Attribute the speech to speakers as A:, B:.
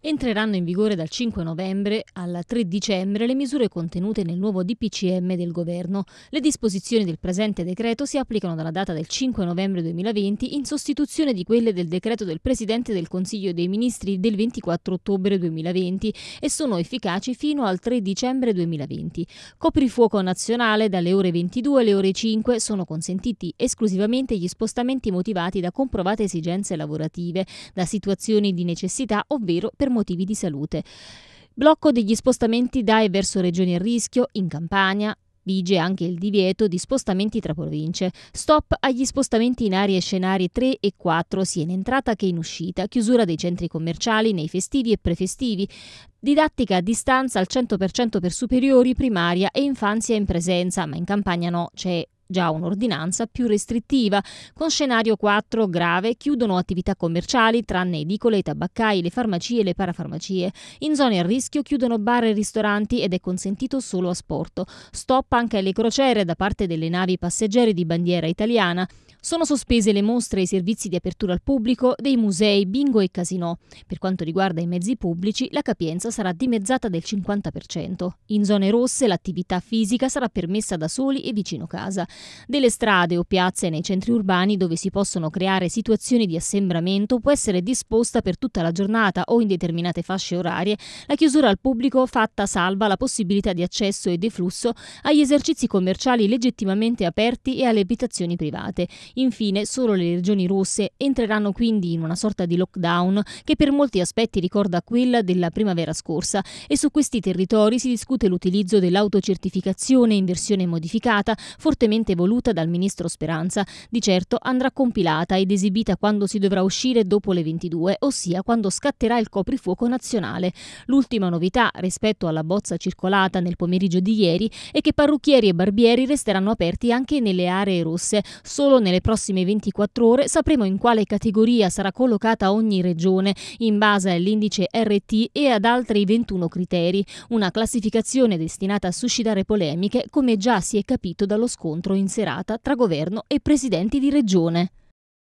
A: Entreranno in vigore dal 5 novembre al 3 dicembre le misure contenute nel nuovo DPCM del Governo. Le disposizioni del presente decreto si applicano dalla data del 5 novembre 2020 in sostituzione di quelle del decreto del Presidente del Consiglio dei Ministri del 24 ottobre 2020 e sono efficaci fino al 3 dicembre 2020. Coprifuoco nazionale dalle ore 22 alle ore 5 sono consentiti esclusivamente gli spostamenti motivati da comprovate esigenze lavorative, da situazioni di necessità ovvero per per motivi di salute. Blocco degli spostamenti da e verso regioni a rischio, in Campania, Vige anche il divieto di spostamenti tra province. Stop agli spostamenti in aree scenari 3 e 4, sia in entrata che in uscita. Chiusura dei centri commerciali nei festivi e prefestivi. Didattica a distanza al 100% per superiori, primaria e infanzia in presenza, ma in campagna no, c'è già un'ordinanza più restrittiva. Con scenario 4 grave chiudono attività commerciali tranne edicole, i tabaccai, le farmacie e le parafarmacie. In zone a rischio chiudono bar e ristoranti ed è consentito solo a sporto. Stop anche alle crociere da parte delle navi passeggeri di bandiera italiana. Sono sospese le mostre e i servizi di apertura al pubblico dei musei Bingo e Casinò. Per quanto riguarda i mezzi pubblici, la capienza sarà dimezzata del 50%. In zone rosse l'attività fisica sarà permessa da soli e vicino casa. Delle strade o piazze nei centri urbani dove si possono creare situazioni di assembramento può essere disposta per tutta la giornata o in determinate fasce orarie la chiusura al pubblico fatta salva la possibilità di accesso e deflusso agli esercizi commerciali legittimamente aperti e alle abitazioni private. Infine, solo le regioni rosse entreranno quindi in una sorta di lockdown che per molti aspetti ricorda quella della primavera scorsa e su questi territori si discute l'utilizzo dell'autocertificazione in versione modificata, fortemente voluta dal ministro Speranza. Di certo andrà compilata ed esibita quando si dovrà uscire dopo le 22, ossia quando scatterà il coprifuoco nazionale. L'ultima novità rispetto alla bozza circolata nel pomeriggio di ieri è che parrucchieri e barbieri resteranno aperti anche nelle aree rosse, solo nelle nelle prossime 24 ore sapremo in quale categoria sarà collocata ogni regione in base all'indice RT e ad altri 21 criteri, una classificazione destinata a suscitare polemiche come già si è capito dallo scontro in serata tra governo e presidenti di regione.